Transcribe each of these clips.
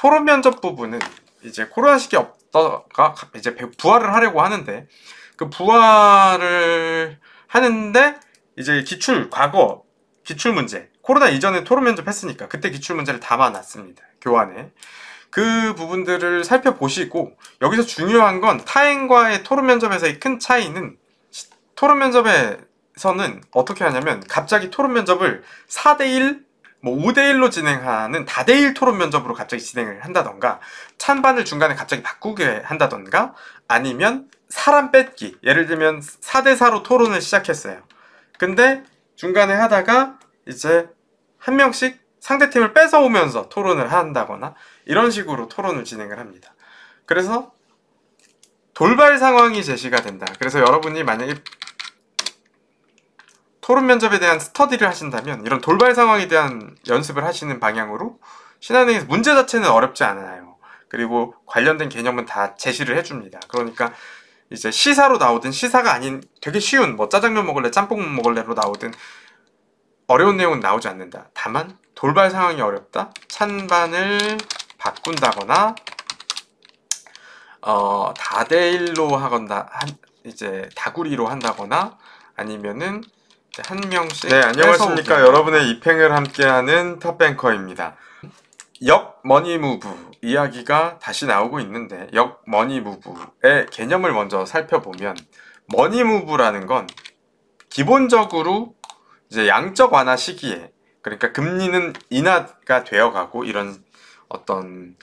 토론 면접 부분은 이제 코로나 시기 없다가 이제 부활을 하려고 하는데 그 부활을 하는데 이제 기출 과거 기출 문제 코로나 이전에 토론 면접했으니까 그때 기출 문제를 담아놨습니다 교환에 그 부분들을 살펴보시고 여기서 중요한 건 타행과의 토론 면접에서의 큰 차이는 토론 면접에서는 어떻게 하냐면 갑자기 토론 면접을 4대1 뭐 5대1로 진행하는 다대일 토론 면접으로 갑자기 진행을 한다던가 찬반을 중간에 갑자기 바꾸게 한다던가 아니면 사람 뺏기 예를 들면 4대4로 토론을 시작했어요 근데 중간에 하다가 이제 한 명씩 상대팀을 뺏어오면서 토론을 한다거나 이런 식으로 토론을 진행을 합니다 그래서 돌발 상황이 제시가 된다 그래서 여러분이 만약에 토론 면접에 대한 스터디를 하신다면 이런 돌발 상황에 대한 연습을 하시는 방향으로 신한은행에서 문제 자체는 어렵지 않아요. 그리고 관련된 개념은 다 제시를 해줍니다. 그러니까 이제 시사로 나오든 시사가 아닌 되게 쉬운 뭐 짜장면 먹을래 짬뽕 먹을래로 나오든 어려운 내용은 나오지 않는다. 다만 돌발 상황이 어렵다. 찬반을 바꾼다거나 어 다대일로 하건다 한, 이제 다구리로 한다거나 아니면은 네, 한 명씩 네 안녕하십니까 여러분의 입행을 함께하는 탑뱅커입니다 역 머니무브 이야기가 다시 나오고 있는데 역 머니무브의 개념을 먼저 살펴보면 머니무브라는 건 기본적으로 이제 양적 완화 시기에 그러니까 금리는 인하가 되어가고 이런 어떤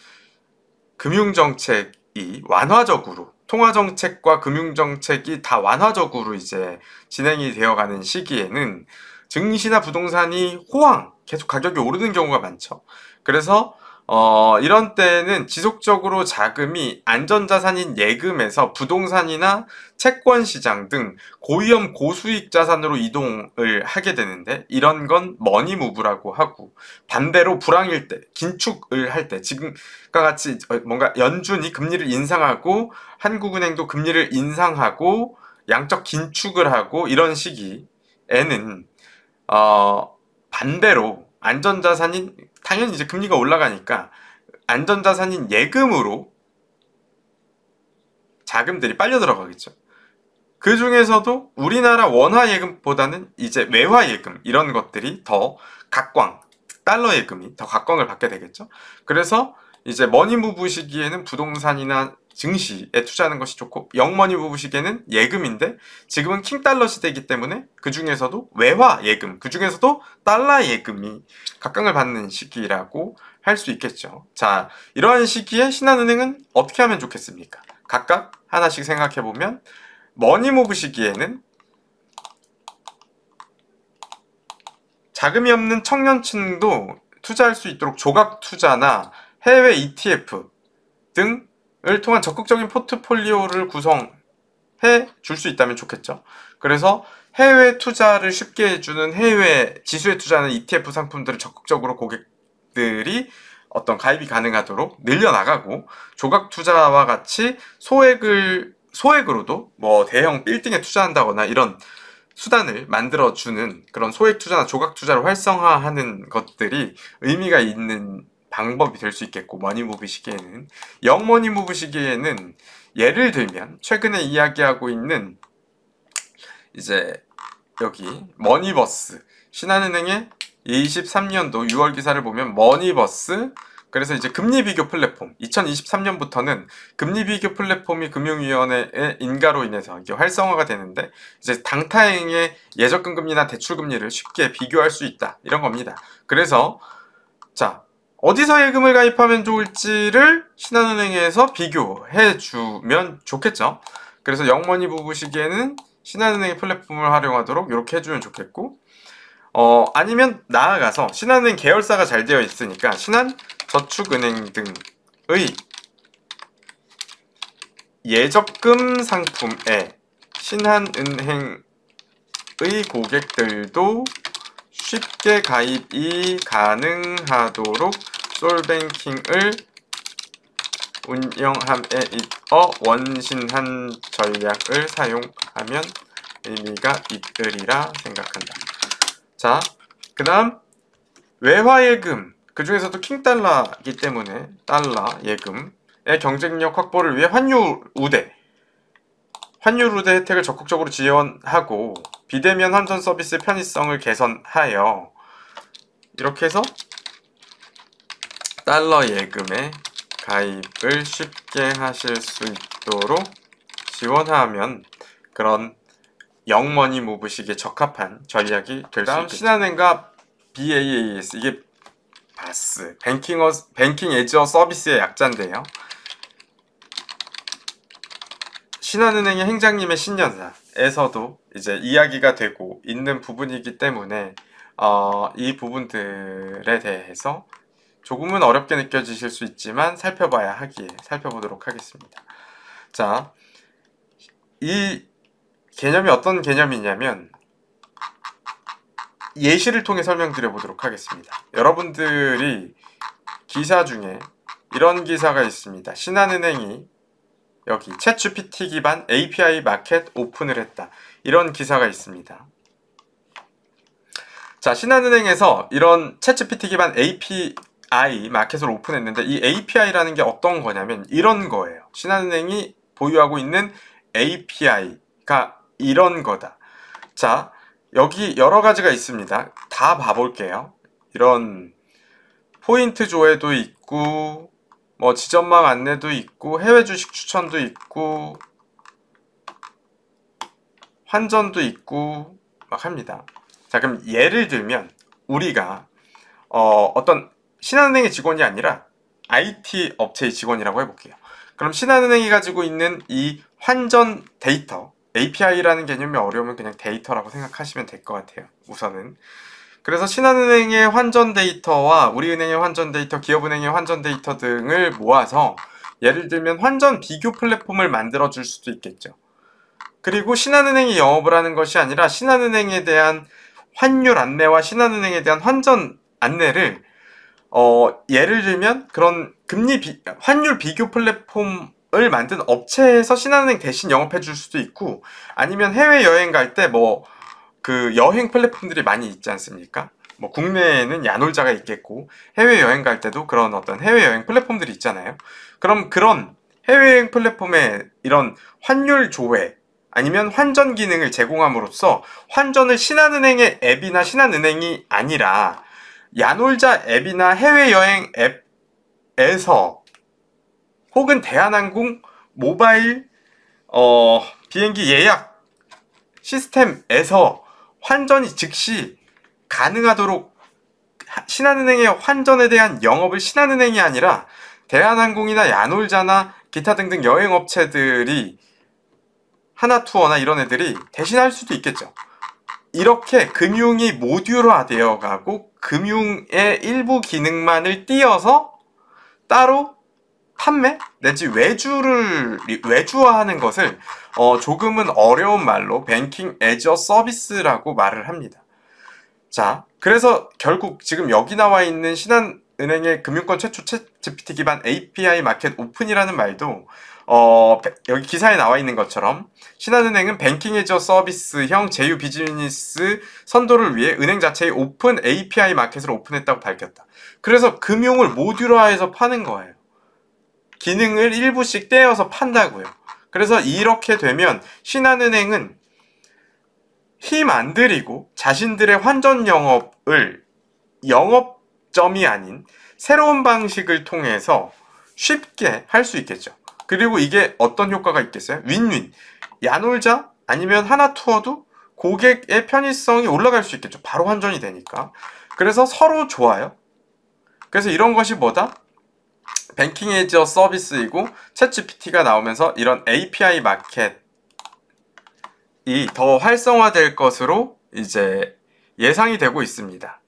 금융정책이 완화적으로 통화정책과 금융정책이 다 완화적으로 이제 진행이 되어가는 시기에는 증시나 부동산이 호황, 계속 가격이 오르는 경우가 많죠. 그래서 어, 이런 때는 지속적으로 자금이 안전자산인 예금에서 부동산이나 채권 시장 등 고위험 고수익 자산으로 이동을 하게 되는데 이런 건 머니무브라고 하고 반대로 불황일 때 긴축을 할 때 지금과 같이 어, 뭔가 연준이 금리를 인상하고 한국은행도 금리를 인상하고 양적 긴축을 하고 이런 시기에는 어, 반대로 안전자산인 당연히 이제 금리가 올라가니까 안전자산인 예금으로 자금들이 빨려 들어가겠죠. 그 중에서도 우리나라 원화 예금보다는 이제 외화 예금 이런 것들이 더 각광, 달러 예금이 더 각광을 받게 되겠죠. 그래서 이제 머니무브 시기에는 부동산이나 증시에 투자하는 것이 좋고 영머니 부부 시기에는 예금인데 지금은 킹달러 시대이기 때문에 그 중에서도 외화 예금, 그 중에서도 달러 예금이 각광을 받는 시기라고 할 수 있겠죠. 자, 이러한 시기에 신한은행은 어떻게 하면 좋겠습니까? 각각 하나씩 생각해 보면 머니 모브 시기에는 자금이 없는 청년층도 투자할 수 있도록 조각 투자나 해외 ETF 등을 통한 적극적인 포트폴리오를 구성해 줄 수 있다면 좋겠죠. 그래서 해외 투자를 쉽게 해주는 해외 지수에 투자하는 ETF 상품들을 적극적으로 고객들이 어떤 가입이 가능하도록 늘려나가고 조각 투자와 같이 소액을 소액으로도 뭐 대형 빌딩에 투자한다거나 이런 수단을 만들어주는 그런 소액 투자나 조각 투자를 활성화하는 것들이 의미가 있는 방법이 될 수 있겠고 머니무브 시기에는 영머니무브 시기에는 예를 들면 최근에 이야기하고 있는 이제 여기 머니버스 신한은행의 23년도 6월 기사를 보면 머니버스 그래서 이제 금리 비교 플랫폼 2023년부터는 금리 비교 플랫폼이 금융위원회의 인가로 인해서 이게 활성화가 되는데 이제 당타행의 예적금 금리나 대출 금리를 쉽게 비교할 수 있다 이런 겁니다. 그래서 자 어디서 예금을 가입하면 좋을지를 신한은행에서 비교해 주면 좋겠죠. 그래서 영머니 부부 시기에는 신한은행 의 플랫폼을 활용하도록 이렇게 해주면 좋겠고 어, 아니면 나아가서 신한은행 계열사가 잘 되어 있으니까 신한저축은행 등의 예적금 상품에 신한은행의 고객들도 쉽게 가입이 가능하도록 솔뱅킹을 운영함에 있어 원신한 전략을 사용하면 의미가 있으리라 생각한다. 자, 그 다음 외화예금 그 중에서도 킹달러이기 때문에 달러 예금의 경쟁력 확보를 위해 환율 우대 환율 우대 혜택을 적극적으로 지원하고 비대면 환전 서비스 편의성을 개선하여 이렇게 해서 달러 예금에 가입을 쉽게 하실 수 있도록 지원하면 그런 영머니 모브식에 적합한 전략이 될 수 있다. 신한은과 BAAS 이게 바스 뱅킹 어 뱅킹 에지어 서비스의 약자인데요. 신한은행의 행장님의 신년사에서도 이제 이야기가 되고 있는 부분이기 때문에 어, 이 부분들에 대해서 조금은 어렵게 느껴지실 수 있지만 살펴봐야 하기에 살펴보도록 하겠습니다. 자, 이 개념이 어떤 개념이냐면 예시를 통해 설명드려 보도록 하겠습니다. 여러분들이 기사 중에 이런 기사가 있습니다. 신한은행이 여기 챗GPT 기반 API 마켓 오픈을 했다. 이런 기사가 있습니다. 자, 신한은행에서 이런 챗GPT 기반 API 마켓을 오픈했는데 이 API라는 게 어떤 거냐면 이런 거예요. 신한은행이 보유하고 있는 API가 이런 거다. 자, 여기 여러 가지가 있습니다. 다 봐볼게요. 이런 포인트 조회도 있고 뭐 지점망 안내도 있고 해외 주식 추천도 있고 환전도 있고 막 합니다. 자 그럼 예를 들면 우리가 어, 어떤 신한은행의 직원이 아니라 IT 업체의 직원이라고 해볼게요. 그럼 신한은행이 가지고 있는 이 환전 데이터 API라는 개념이 어려우면 그냥 데이터라고 생각하시면 될 것 같아요. 우선은 그래서 신한은행의 환전 데이터와 우리은행의 환전 데이터, 기업은행의 환전 데이터 등을 모아서 예를 들면 환전 비교 플랫폼을 만들어 줄 수도 있겠죠. 그리고 신한은행이 영업을 하는 것이 아니라 신한은행에 대한 환율 안내와 신한은행에 대한 환전 안내를 어, 예를 들면 그런 금리 비, 환율 비교 플랫폼을 만든 업체에서 신한은행 대신 영업해 줄 수도 있고 아니면 해외 여행 갈 때뭐 그 여행 플랫폼들이 많이 있지 않습니까? 뭐 국내에는 야놀자가 있겠고 해외여행 갈 때도 그런 어떤 해외여행 플랫폼들이 있잖아요. 그럼 그런 해외여행 플랫폼에 이런 환율 조회 아니면 환전 기능을 제공함으로써 환전을 신한은행의 앱이나 신한은행이 아니라 야놀자 앱이나 해외여행 앱에서 혹은 대한항공 모바일 어, 비행기 예약 시스템에서 환전이 즉시 가능하도록 신한은행의 환전에 대한 영업을 신한은행이 아니라 대한항공이나 야놀자나 기타 등등 여행업체들이 하나투어나 이런 애들이 대신할 수도 있겠죠. 이렇게 금융이 모듈화되어 가고 금융의 일부 기능만을 띄어서 따로 판매 내지 외주를 외주화하는 것을 어, 조금은 어려운 말로 뱅킹 애저 서비스라고 말을 합니다. 자, 그래서 결국 지금 여기 나와 있는 신한은행의 금융권 최초 채, GPT 기반 API 마켓 오픈이라는 말도 어, 여기 기사에 나와 있는 것처럼 신한은행은 뱅킹 애저 서비스형 제휴 비즈니스 선도를 위해 은행 자체의 오픈 API 마켓을 오픈했다고 밝혔다. 그래서 금융을 모듈화해서 파는 거예요. 기능을 일부씩 떼어서 판다고요. 그래서 이렇게 되면 신한은행은 힘 안 들이고 자신들의 환전 영업을 영업점이 아닌 새로운 방식을 통해서 쉽게 할 수 있겠죠. 그리고 이게 어떤 효과가 있겠어요? 윈윈. 야놀자 아니면 하나투어도 고객의 편의성이 올라갈 수 있겠죠. 바로 환전이 되니까. 그래서 서로 좋아요. 그래서 이런 것이 뭐다? 뱅킹 에이지어 서비스이고 챗GPT가 나오면서 이런 API 마켓이 더 활성화될 것으로 이제 예상이 되고 있습니다.